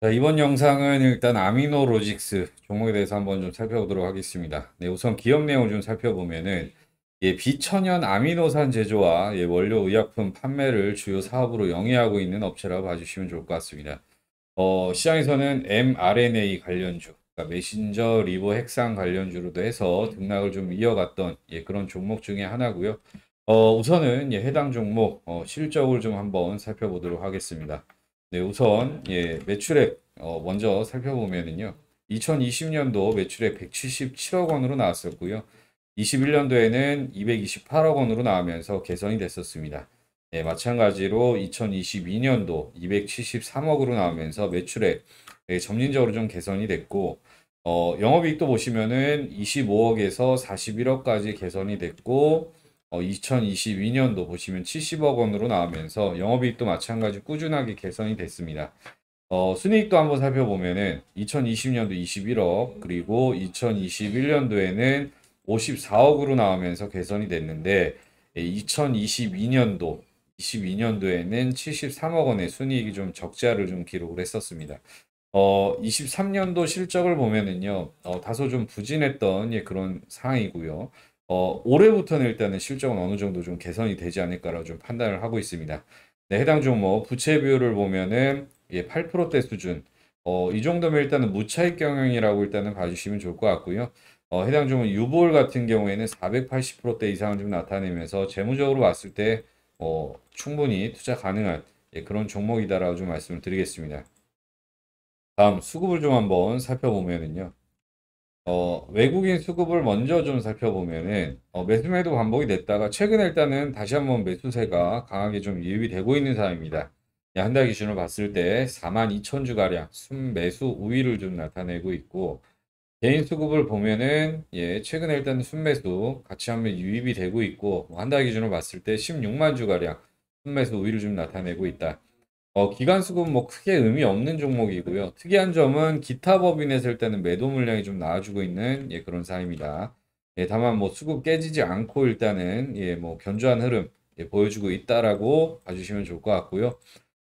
자, 이번 영상은 일단 아미노 로직스 종목에 대해서 한번 좀 살펴보도록 하겠습니다. 네, 우선 기업 내용을 좀 살펴보면은 예, 비천연 아미노산 제조와 예, 원료 의약품 판매를 주요 사업으로 영위하고 있는 업체라고 봐주시면 좋을 것 같습니다. 어, 시장에서는 mRNA 관련주, 그러니까 메신저 리보 핵산 관련주로도 해서 등락을 좀 이어갔던 예, 그런 종목 중에 하나고요. 어, 우선은 예, 해당 종목 어, 실적을 좀 한번 살펴보도록 하겠습니다. 네, 우선 예, 매출액 어, 먼저 살펴보면은요. 2020년도 매출액 177억 원으로 나왔었고요. 21년도에는 228억 원으로 나오면서 개선이 됐었습니다. 예, 마찬가지로 2022년도 273억으로 나오면서 매출액 예, 점진적으로 좀 개선이 됐고 어, 영업이익도 보시면은 25억에서 41억까지 개선이 됐고 2022년도 어, 보시면 70억 원으로 나오면서 영업이익도 마찬가지 꾸준하게 개선이 됐습니다. 어, 순이익도 한번 살펴보면은 2020년도 21억 그리고 2021년도에는 54억으로 나오면서 개선이 됐는데 2022년도 22년도에는 73억 원의 순이익이 좀 적자를 좀 기록을 했었습니다. 어, 23년도 실적을 보면은요, 어, 다소 좀 부진했던 예, 그런 상황이고요. 어, 올해부터는 일단은 실적은 어느 정도 좀 개선이 되지 않을까라고 좀 판단을 하고 있습니다. 네, 해당 종목 부채 비율을 보면은 예, 8%대 수준. 어, 이 정도면 일단은 무차익 경영이라고 일단은 봐주시면 좋을 것 같고요. 어, 해당 종목 유보율 같은 경우에는 480%대 이상을 좀 나타내면서 재무적으로 봤을 때 어, 충분히 투자 가능한 예, 그런 종목이다라고 좀 말씀을 드리겠습니다. 다음 수급을 좀 한번 살펴보면은요. 어, 외국인 수급을 먼저 좀 살펴보면은 어, 매수매도 반복이 됐다가 최근에 일단은 다시 한번 매수세가 강하게 좀 유입이 되고 있는 상황입니다. 한 달 기준으로 봤을 때 4만 2천 주가량 순매수 우위를 좀 나타내고 있고 개인 수급을 보면은 예, 최근에 일단 순매수 같이 한번 유입이 되고 있고 뭐 한달 기준으로 봤을 때 16만 주가량 순매수 우위를 좀 나타내고 있다. 어, 기간 수급은 뭐 크게 의미 없는 종목이고요. 특이한 점은 기타 법인에 서 때는 매도 물량이 좀 나와주고 있는 예, 그런 사입니다. 예, 다만 뭐 수급 깨지지 않고 일단은 예, 뭐 견조한 흐름 예, 보여주고 있다라고 봐주시면 좋을 것 같고요.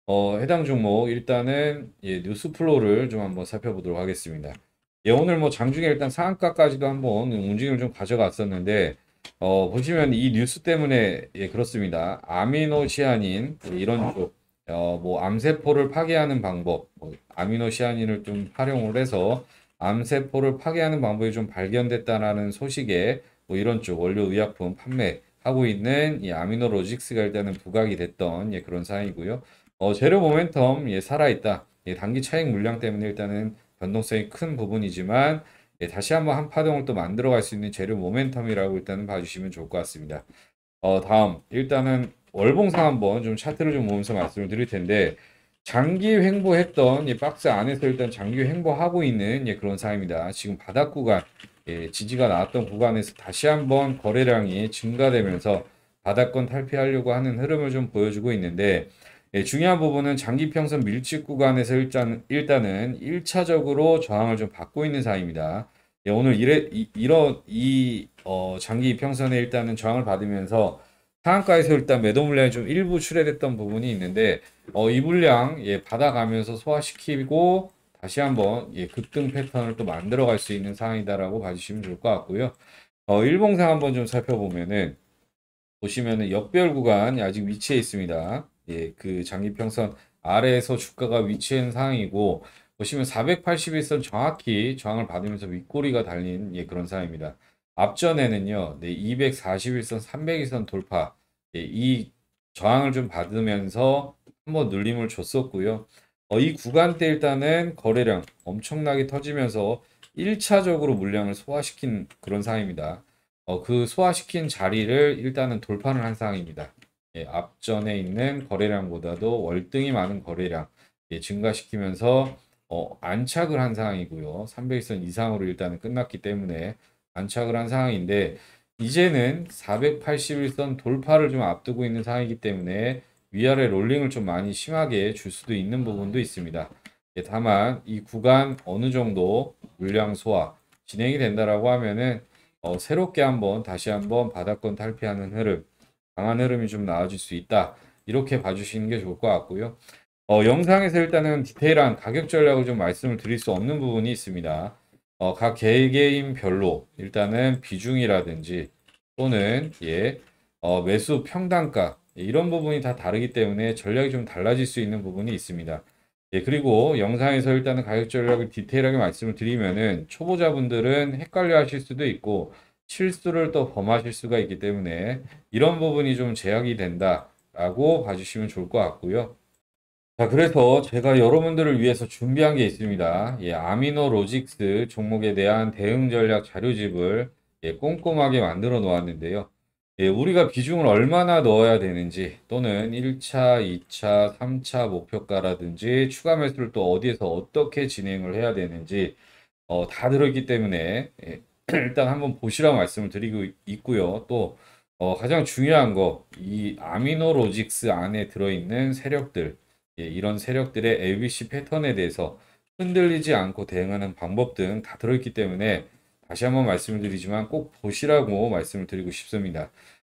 어, 해당 종목 일단은 예, 뉴스 플로를 좀 한번 살펴보도록 하겠습니다. 예, 오늘 뭐 장중에 일단 상한가까지도 한번 움직임을 좀 가져갔었는데 어, 보시면 이 뉴스 때문에 예, 그렇습니다. 아미노시아닌 예, 이런 쪽 어, 뭐 암세포를 파괴하는 방법, 뭐 아미노시아닌을 좀 활용을 해서 암세포를 파괴하는 방법이 좀 발견됐다라는 소식에 뭐 이런 쪽 원료의약품 판매하고 있는 이 아미노로직스가 일단은 부각이 됐던 예, 그런 사항이고요. 어, 재료 모멘텀 예, 살아있다. 예, 단기 차익 물량 때문에 일단은 변동성이 큰 부분이지만 예, 다시 한번 한 파동을 또 만들어갈 수 있는 재료 모멘텀이라고 일단은 봐주시면 좋을 것 같습니다. 어, 다음 일단은 월봉상 한번 좀 차트를 좀 보면서 말씀을 드릴 텐데 장기 횡보했던 예, 박스 안에서 일단 장기 횡보하고 있는 예, 그런 상황입니다. 지금 바닥 구간 예, 지지가 나왔던 구간에서 다시 한번 거래량이 증가되면서 바닥권 탈피하려고 하는 흐름을 좀 보여주고 있는데 예, 중요한 부분은 장기 평선 밀집 구간에서 일단, 일단은 1차적으로 저항을 좀 받고 있는 상황입니다. 예, 오늘 이래, 이, 이런 이 어, 장기 평선에 일단은 저항을 받으면서 상한가에서 일단 매도 물량이 좀 일부 출해됐던 부분이 있는데 어, 이 물량 예, 받아가면서 소화시키고 다시 한번 예, 급등 패턴을 또 만들어갈 수 있는 상황이다라고 봐주시면 좋을 것 같고요. 어, 일봉상 한번 좀 살펴보면은 보시면은 역별 구간 아직 위치해 있습니다. 예, 그 장기평선 아래에서 주가가 위치해 있는 상황이고 보시면 481선 정확히 저항을 받으면서 윗꼬리가 달린 예, 그런 상황입니다. 앞전에는요, 네, 241선, 300일선 돌파, 네, 이 저항을 좀 받으면서 한번 눌림을 줬었고요. 어, 이구간때 일단은 거래량 엄청나게 터지면서 1차적으로 물량을 소화시킨 그런 상황입니다. 어, 그 소화시킨 자리를 일단은 돌파를 한 상황입니다. 예, 앞전에 있는 거래량보다도 월등히 많은 거래량 예, 증가시키면서 어, 안착을 한 상황이고요. 300일선 이상으로 일단은 끝났기 때문에 안착을 한 상황인데 이제는 481선 돌파를 좀 앞두고 있는 상황이기 때문에 위아래 롤링을 좀 많이 심하게 줄 수도 있는 부분도 있습니다. 예, 다만 이 구간 어느 정도 물량 소화 진행이 된다라고 하면은 어, 새롭게 한번 다시 한번 바닥권 탈피하는 흐름 강한 흐름이 좀 나아질 수 있다 이렇게 봐주시는 게 좋을 것 같고요. 어, 영상에서 일단은 디테일한 가격 전략을 좀 말씀을 드릴 수 없는 부분이 있습니다. 어, 각 개개인별로 일단은 비중이라든지 또는 예, 어, 매수 평단가 이런 부분이 다 다르기 때문에 전략이 좀 달라질 수 있는 부분이 있습니다. 예, 그리고 영상에서 일단은 가격 전략을 디테일하게 말씀을 드리면은 초보자분들은 헷갈려 하실 수도 있고 실수를 또 범하실 수가 있기 때문에 이런 부분이 좀 제약이 된다라고 봐주시면 좋을 것 같고요. 자, 그래서 제가 여러분들을 위해서 준비한 게 있습니다. 예, 아미노 로직스 종목에 대한 대응 전략 자료집을 예, 꼼꼼하게 만들어 놓았는데요. 예, 우리가 비중을 얼마나 넣어야 되는지 또는 1차, 2차, 3차 목표가라든지 추가 매수를 또 어디에서 어떻게 진행을 해야 되는지 어, 다 들어있기 때문에 예, 일단 한번 보시라고 말씀을 드리고 있고요. 또 어, 가장 중요한 거 이 아미노 로직스 안에 들어있는 세력들 예, 이런 세력들의 a b c 패턴에 대해서 흔들리지 않고 대응하는 방법 등 다 들어있기 때문에 다시 한번 말씀을 드리지만 꼭 보시라고 말씀을 드리고 싶습니다.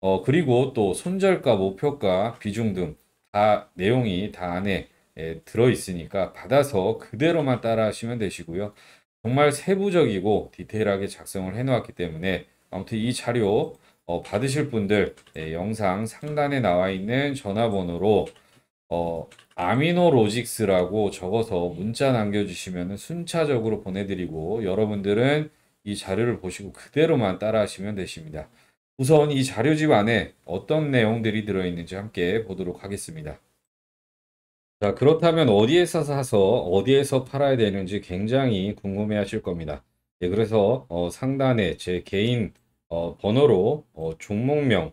어, 그리고 또 손절가, 목표가, 비중 등 다 내용이 다 안에 예, 들어있으니까 받아서 그대로만 따라 하시면 되시고요. 정말 세부적이고 디테일하게 작성을 해놓았기 때문에 아무튼 이 자료 어, 받으실 분들 예, 영상 상단에 나와 있는 전화번호로 어, 아미노 로직스라고 적어서 문자 남겨주시면 순차적으로 보내드리고 여러분들은 이 자료를 보시고 그대로만 따라하시면 되십니다. 우선 이 자료집 안에 어떤 내용들이 들어있는지 함께 보도록 하겠습니다. 자 그렇다면 어디에서 사서 어디에서 팔아야 되는지 굉장히 궁금해 하실 겁니다. 예, 그래서 어, 상단에 제 개인 어, 번호로 어, 종목명